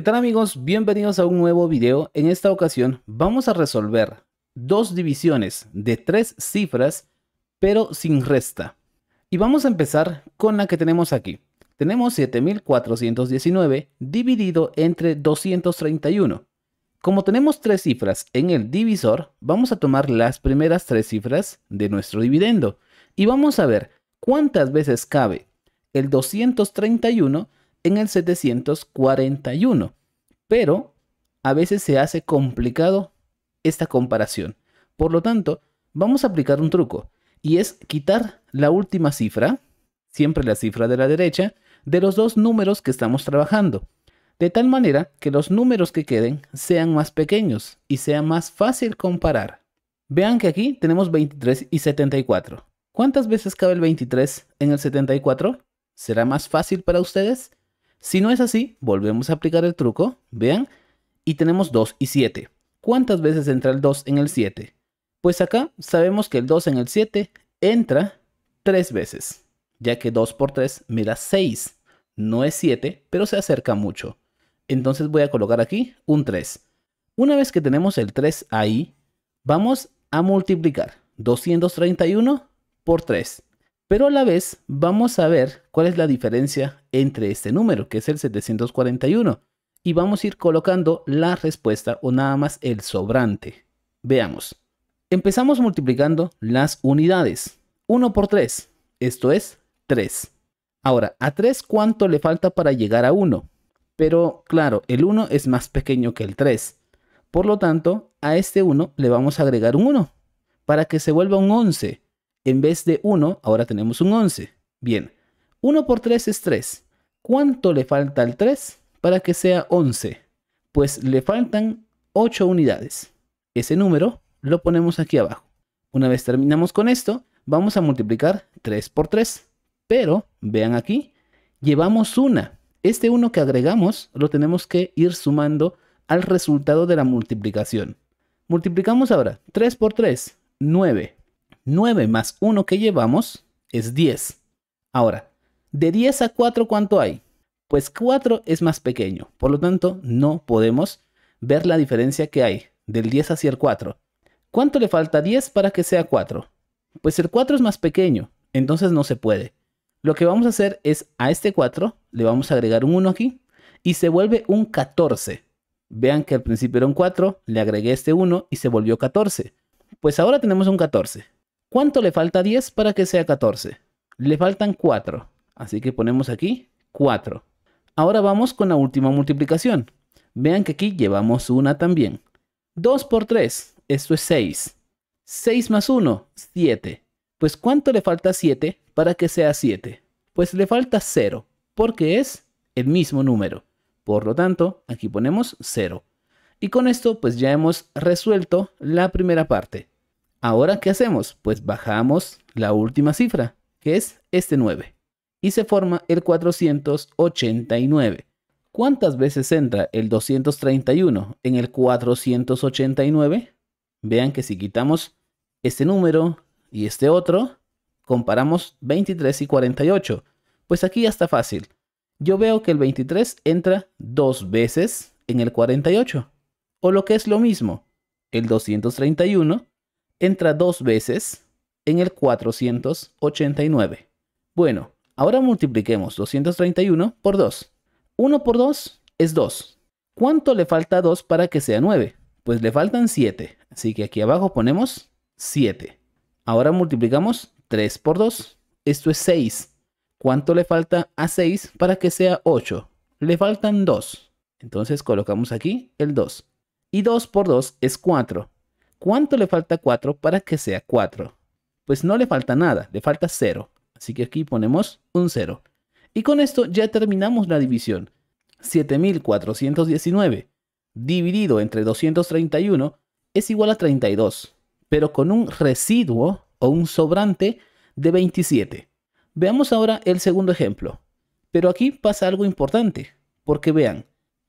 ¿Qué tal amigos? Bienvenidos a un nuevo video. En esta ocasión vamos a resolver dos divisiones de tres cifras pero sin resta. Y vamos a empezar con la que tenemos aquí. Tenemos 7419 dividido entre 231. Como tenemos tres cifras en el divisor, vamos a tomar las primeras tres cifras de nuestro dividendo y vamos a ver cuántas veces cabe el 231 en el 741, pero a veces se hace complicado esta comparación. Por lo tanto, vamos a aplicar un truco y es quitar la última cifra, siempre la cifra de la derecha, de los dos números que estamos trabajando, de tal manera que los números que queden sean más pequeños y sea más fácil comparar. Vean que aquí tenemos 23 y 74. ¿Cuántas veces cabe el 23 en el 74? ¿Será más fácil para ustedes? Si no es así, volvemos a aplicar el truco, vean, y tenemos 2 y 7. ¿Cuántas veces entra el 2 en el 7? Pues acá sabemos que el 2 en el 7 entra 3 veces, ya que 2 por 3 me da 6. No es 7, pero se acerca mucho. Entonces voy a colocar aquí un 3. Una vez que tenemos el 3 ahí, vamos a multiplicar 231 por 3. Pero a la vez vamos a ver cuál es la diferencia entre este número, que es el 741, y vamos a ir colocando la respuesta o nada más el sobrante. Veamos. Empezamos multiplicando las unidades. 1 por 3, esto es 3. Ahora, ¿a 3 cuánto le falta para llegar a 1? Pero claro, el 1 es más pequeño que el 3. Por lo tanto, a este 1 le vamos a agregar un 1 para que se vuelva un 11. En vez de 1, ahora tenemos un 11. Bien, 1 por 3 es 3. ¿Cuánto le falta al 3 para que sea 11? Pues le faltan 8 unidades. Ese número lo ponemos aquí abajo. Una vez terminamos con esto, vamos a multiplicar 3 por 3. Pero, vean aquí, llevamos una. Este 1 que agregamos lo tenemos que ir sumando al resultado de la multiplicación. Multiplicamos ahora 3 por 3, 9. 9 más 1 que llevamos es 10. Ahora, de 10 a 4, ¿cuánto hay? Pues 4 es más pequeño, por lo tanto, no podemos ver la diferencia que hay del 10 hacia el 4. ¿Cuánto le falta 10 para que sea 4? Pues el 4 es más pequeño, entonces no se puede. Lo que vamos a hacer es a este 4 le vamos a agregar un 1 aquí y se vuelve un 14. Vean que al principio era un 4, le agregué este 1 y se volvió 14. Pues ahora tenemos un 14. ¿Cuánto le falta 10 para que sea 14? Le faltan 4, así que ponemos aquí 4. Ahora vamos con la última multiplicación. Vean que aquí llevamos una también. 2 por 3, esto es 6. 6 más 1, 7. Pues ¿cuánto le falta 7 para que sea 7? Pues le falta 0, porque es el mismo número. Por lo tanto, aquí ponemos 0. Y con esto pues ya hemos resuelto la primera parte. Ahora, ¿qué hacemos? Pues bajamos la última cifra, que es este 9, y se forma el 489. ¿Cuántas veces entra el 231 en el 489? Vean que si quitamos este número y este otro, comparamos 23 y 48. Pues aquí ya está fácil. Yo veo que el 23 entra dos veces en el 48. O lo que es lo mismo, el 231 entra dos veces en el 489. Bueno, ahora multipliquemos 231 por 2. 1 por 2 es 2. ¿Cuánto le falta a 2 para que sea 9? Pues le faltan 7, así que aquí abajo ponemos 7. Ahora multiplicamos 3 por 2, esto es 6. ¿Cuánto le falta a 6 para que sea 8? Le faltan 2. Entonces colocamos aquí el 2. Y 2 por 2 es 4. ¿Cuánto le falta 4 para que sea 4? Pues no le falta nada, le falta 0. Así que aquí ponemos un 0. Y con esto ya terminamos la división. 7419 dividido entre 231 es igual a 32, pero con un residuo o un sobrante de 27. Veamos ahora el segundo ejemplo. Pero aquí pasa algo importante, porque vean,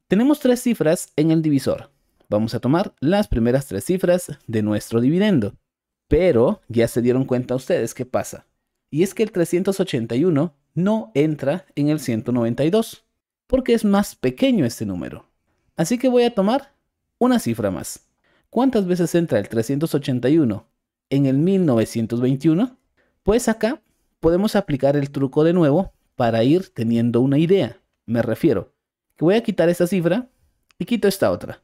tenemos tres cifras en el divisor vamos a tomar las primeras tres cifras de nuestro dividendo. Pero ya se dieron cuenta ustedes qué pasa. Y es que el 381 no entra en el 192, porque es más pequeño este número. Así que voy a tomar una cifra más. ¿Cuántas veces entra el 381 en el 1921? Pues acá podemos aplicar el truco de nuevo para ir teniendo una idea. Me refiero, que voy a quitar esta cifra y quito esta otra.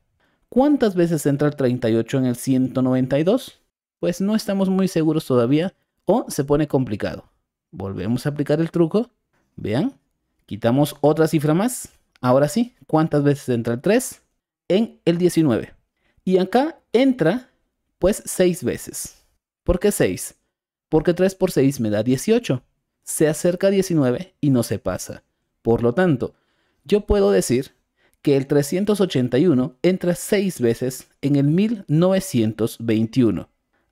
¿Cuántas veces entra el 38 en el 192? Pues no estamos muy seguros todavía o se pone complicado. Volvemos a aplicar el truco. Vean, quitamos otra cifra más. Ahora sí, ¿cuántas veces entra el 3? En el 19. Y acá entra pues 6 veces. ¿Por qué 6? Porque 3 por 6 me da 18. Se acerca a 19 y no se pasa. Por lo tanto, yo puedo decir que el 381 entra seis veces en el 1921.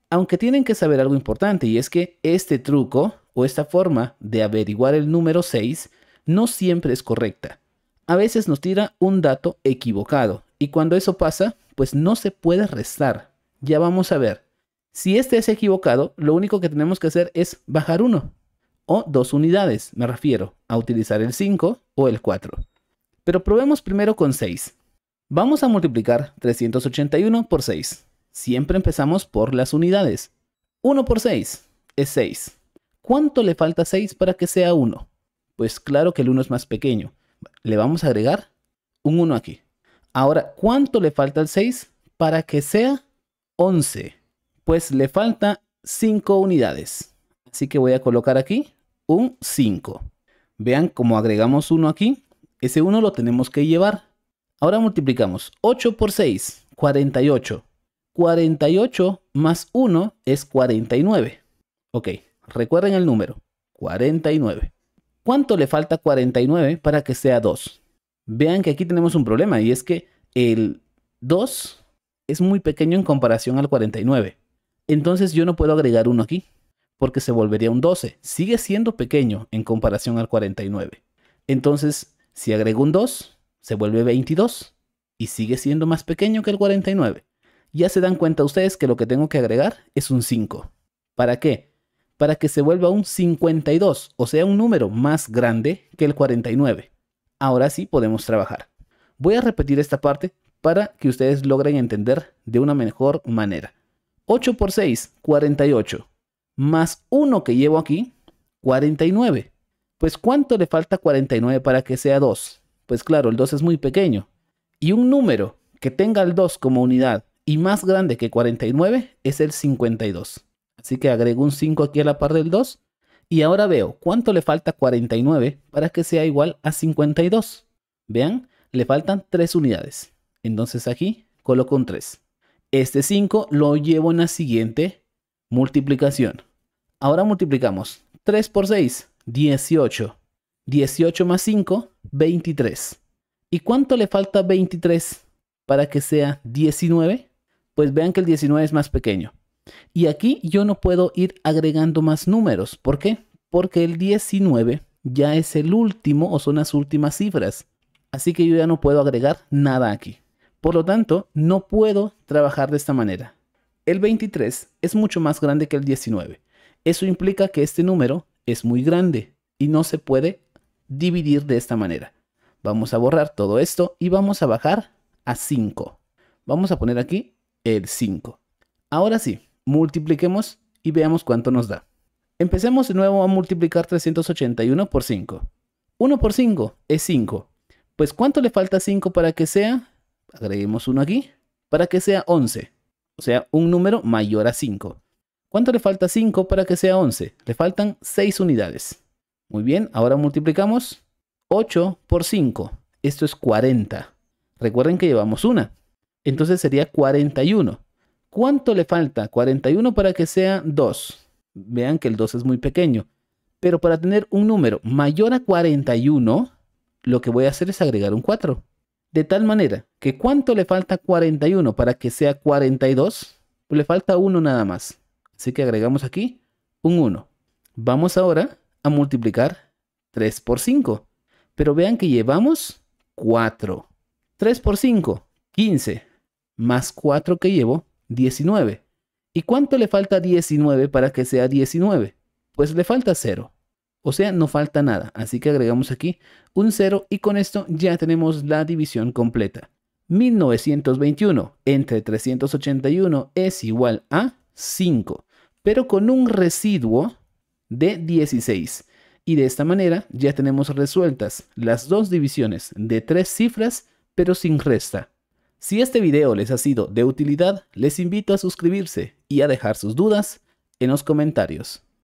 Aunque tienen que saber algo importante y es que este truco o esta forma de averiguar el número 6 no siempre es correcta. A veces nos tira un dato equivocado y cuando eso pasa, pues no se puede restar. Ya vamos a ver. Si este es equivocado, lo único que tenemos que hacer es bajar uno o dos unidades, me refiero, a utilizar el 5 o el 4. Pero probemos primero con 6. Vamos a multiplicar 381 por 6. Siempre empezamos por las unidades. 1 por 6 es 6. ¿Cuánto le falta 6 para que sea 1? Pues claro que el 1 es más pequeño. Le vamos a agregar un 1 aquí. Ahora, ¿cuánto le falta al 6 para que sea 11? Pues le falta 5 unidades. Así que voy a colocar aquí un 5. Vean cómo agregamos 1 aquí ese 1 lo tenemos que llevar. Ahora multiplicamos 8 por 6, 48. 48 más 1 es 49. Ok, recuerden el número, 49. ¿Cuánto le falta 49 para que sea 2? Vean que aquí tenemos un problema y es que el 2 es muy pequeño en comparación al 49. Entonces yo no puedo agregar 1 aquí porque se volvería un 12. Sigue siendo pequeño en comparación al 49. Entonces si agrego un 2, se vuelve 22 y sigue siendo más pequeño que el 49. Ya se dan cuenta ustedes que lo que tengo que agregar es un 5. ¿Para qué? Para que se vuelva un 52, o sea, un número más grande que el 49. Ahora sí podemos trabajar. Voy a repetir esta parte para que ustedes logren entender de una mejor manera. 8 por 6, 48. Más 1 que llevo aquí, 49. Pues ¿cuánto le falta 49 para que sea 2? Pues claro, el 2 es muy pequeño. Y un número que tenga el 2 como unidad y más grande que 49 es el 52. Así que agrego un 5 aquí a la par del 2. Y ahora veo cuánto le falta 49 para que sea igual a 52. Vean, le faltan 3 unidades. Entonces aquí coloco un 3. Este 5 lo llevo en la siguiente multiplicación. Ahora multiplicamos 3 por 6. 18. 18 más 5, 23. ¿Y cuánto le falta 23 para que sea 19? Pues vean que el 19 es más pequeño. Y aquí yo no puedo ir agregando más números. ¿Por qué? Porque el 19 ya es el último o son las últimas cifras. Así que yo ya no puedo agregar nada aquí. Por lo tanto, no puedo trabajar de esta manera. El 23 es mucho más grande que el 19. Eso implica que este número es muy grande y no se puede dividir de esta manera. Vamos a borrar todo esto y vamos a bajar a 5. Vamos a poner aquí el 5. Ahora sí, multipliquemos y veamos cuánto nos da. Empecemos de nuevo a multiplicar 381 por 5. 1 por 5 es 5. Pues ¿cuánto le falta 5 para que sea? Agreguemos uno aquí. Para que sea 11. O sea, un número mayor a 5. ¿Cuánto le falta 5 para que sea 11? Le faltan 6 unidades. Muy bien, ahora multiplicamos 8 por 5. Esto es 40. Recuerden que llevamos una. Entonces sería 41. ¿Cuánto le falta? 41 para que sea 2. Vean que el 2 es muy pequeño. Pero para tener un número mayor a 41, lo que voy a hacer es agregar un 4. De tal manera que ¿cuánto le falta 41 para que sea 42? le falta 1 nada más. Así que agregamos aquí un 1. Vamos ahora a multiplicar 3 por 5. Pero vean que llevamos 4. 3 por 5, 15. Más 4 que llevo, 19. ¿Y cuánto le falta 19 para que sea 19? Pues le falta 0. O sea, no falta nada. Así que agregamos aquí un 0 y con esto ya tenemos la división completa. 1921 entre 381 es igual a 5, pero con un residuo de 16. Y de esta manera ya tenemos resueltas las dos divisiones de tres cifras, pero sin resta. Si este video les ha sido de utilidad, les invito a suscribirse y a dejar sus dudas en los comentarios.